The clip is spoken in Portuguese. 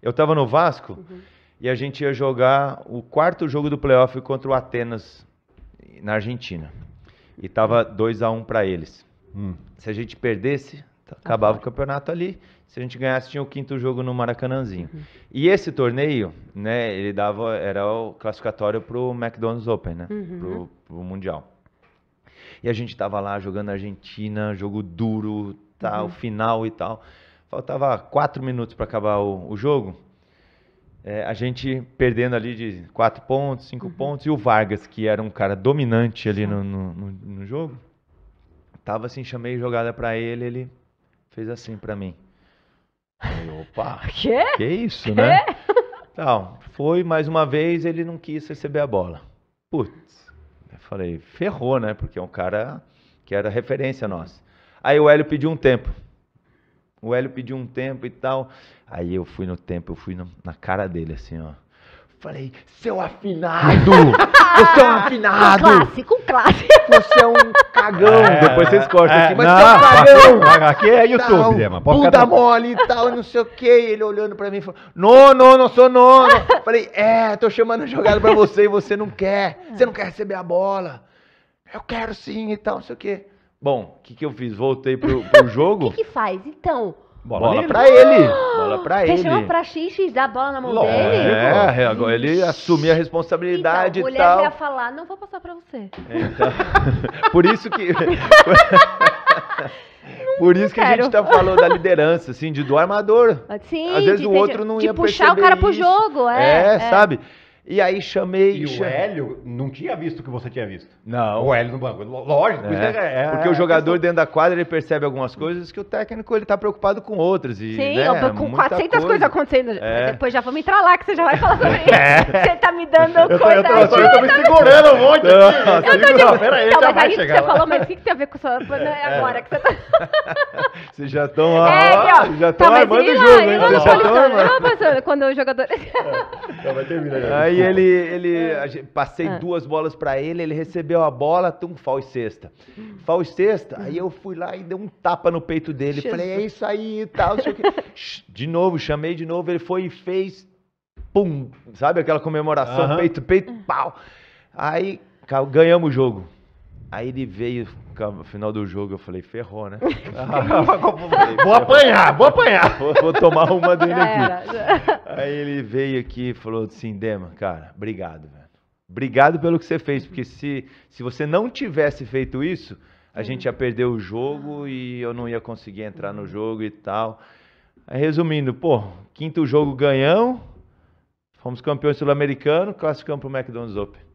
Eu estava no Vasco uhum. e a gente ia jogar o quarto jogo do playoff contra o Atenas na Argentina. E estava 2 a 1 um para eles. Hum. Se a gente perdesse, acabava o campeonato ali. Se a gente ganhasse, tinha o quinto jogo no Maracanãzinho. Uhum. E esse torneio, né, ele dava, era o classificatório pro McDonald's Open, né, uhum. pro, pro Mundial. E a gente tava lá jogando Argentina, jogo duro, tá, uhum. final e tal faltava quatro minutos para acabar o, o jogo. É, a gente perdendo ali de quatro pontos, cinco uhum. pontos, e o Vargas, que era um cara dominante ali no, no, no, no jogo, tava assim, chamei jogada para ele, ele fez assim para mim. Eu, opa, Quê? que isso, Quê? né? Então, foi mais uma vez, ele não quis receber a bola. Putz, eu falei, ferrou, né? Porque é um cara que era referência nossa. Aí o Hélio pediu um tempo. O Hélio pediu um tempo e tal. Aí eu fui no tempo, eu fui no, na cara dele, assim, ó. Falei, seu afinado! Você é um afinado! Um clássico, um clássico. Você é um cagão. É, Depois vocês cortam é, aqui, mas não, você é um é cagão. Aqui é YouTube, né, mano? Bunda ficar... mole e tal, não sei o que. Ele olhando pra mim e falou, não, não, não sou nono. Falei, é, tô chamando jogada pra você e você não quer. Você não quer receber a bola. Eu quero sim e tal, não sei o que. Bom, o que, que eu fiz? Voltei pro, pro jogo. O que, que faz? Então. Bola, bola pra ele. bola pra ele. Você chama pra XX, dá a bola na mão dele? É, é, agora ele assumir a responsabilidade então, e tal. A mulher ia falar, não vou passar pra você. É, então, por isso que... Por isso que a gente tá falando da liderança, assim, de do armador. Sim, Às vezes de, o outro não de ia puxar o cara isso. pro jogo, é. É, é. sabe? E aí chamei. E o Hélio não tinha visto o que você tinha visto. Não. O Hélio no banco. Lógico. É. é. É, porque o é jogador questão... dentro da quadra ele percebe algumas coisas que o técnico ele tá preocupado com outras. E, Sim, né, eu, com 400 coisa. coisas acontecendo. É. Depois já vamos entrar lá que você já vai falar sobre isso. É. Você tá me dando eu tô, coisa. Eu tô, eu tô, eu tô me segurando um monte aqui. Eu tô tipo, peraí, então, já mas aí que você lá. falou, mas o que, que tem a ver com sua agora que você tá. Vocês já estão é, já tá, armando o jogo, hein? Quando o jogador. já tá, Vai terminar. Aí aí ele, é. ele gente, passei é. duas bolas para ele, ele recebeu a bola, tum, fal e cesta Fal e cesta, aí eu fui lá e dei um tapa no peito dele. Jesus. Falei, é isso aí e tal. de novo, chamei de novo, ele foi e fez, pum, sabe aquela comemoração, uh -huh. peito, peito, pau. Aí ganhamos o jogo. Aí ele veio no final do jogo, eu falei, ferrou, né? vou apanhar, vou apanhar. Vou, vou tomar uma dele aqui. Aí ele veio aqui e falou assim, Dema, cara, obrigado, velho. Obrigado pelo que você fez, porque se, se você não tivesse feito isso, a gente ia perder o jogo e eu não ia conseguir entrar no jogo e tal. Aí, resumindo, pô, quinto jogo ganhamos, fomos campeões sul-americano, classificamos pro McDonald's Open.